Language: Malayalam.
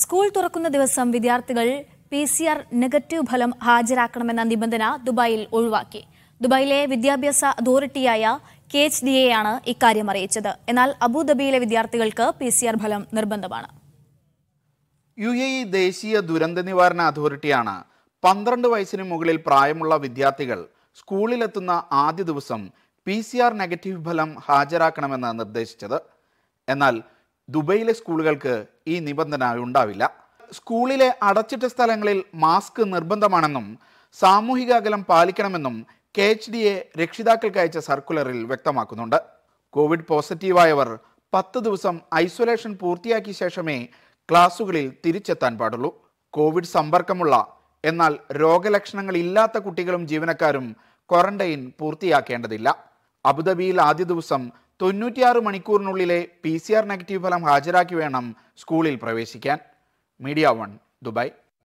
സ്കൂൾ തുറക്കുന്ന ദിവസം വിദ്യാർത്ഥികൾ പി സി ആർ നെഗറ്റീവ് ഫലം ഹാജരാക്കണമെന്ന നിബന്ധന ദുബായിൽ ഒഴിവാക്കി ദുബായിലെ വിദ്യാഭ്യാസ അതോറിറ്റിയായ കെ എച്ച് ഡി എയാണ് ഇക്കാര്യം അറിയിച്ചത് എന്നാൽ അബുദാബിയിലെ വിദ്യാർത്ഥികൾക്ക് പി സി ആർ ഫലം നിർബന്ധമാണ് യു എ ഇ ദേശീയ ദുരന്ത നിവാരണ അതോറിറ്റിയാണ് പന്ത്രണ്ട് വയസ്സിന് മുകളിൽ പ്രായമുള്ള വിദ്യാർത്ഥികൾ സ്കൂളിലെത്തുന്ന ആദ്യ ദിവസം പി സി ആർ നെഗറ്റീവ് ഫലം ഹാജരാക്കണമെന്ന് നിർദ്ദേശിച്ചത് എന്നാൽ ദുബൈയിലെ സ്കൂളുകൾക്ക് ഈ നിബന്ധന ഉണ്ടാവില്ല സ്കൂളിലെ അടച്ചിട്ട സ്ഥലങ്ങളിൽ മാസ്ക് നിർബന്ധമാണെന്നും സാമൂഹിക അകലം പാലിക്കണമെന്നും കെ എച്ച് ഡി എ രക്ഷിതാക്കൾക്ക് അയച്ച സർക്കുലറിൽ വ്യക്തമാക്കുന്നുണ്ട് കോവിഡ് പോസിറ്റീവായവർ പത്ത് ദിവസം ഐസൊലേഷൻ പൂർത്തിയാക്കിയ ശേഷമേ ക്ലാസുകളിൽ തിരിച്ചെത്താൻ പാടുള്ളൂ കോവിഡ് സമ്പർക്കമുള്ള എന്നാൽ രോഗലക്ഷണങ്ങൾ ഇല്ലാത്ത കുട്ടികളും ജീവനക്കാരും ക്വാറന്റൈൻ പൂർത്തിയാക്കേണ്ടതില്ല അബുദാബിയിൽ ആദ്യ ദിവസം തൊണ്ണൂറ്റിയാറ് മണിക്കൂറിനുള്ളിലെ പി സി ആർ നെഗറ്റീവ് ഫലം ഹാജരാക്കി വേണം സ്കൂളിൽ പ്രവേശിക്കാൻ മീഡിയ വൺ ദുബായ്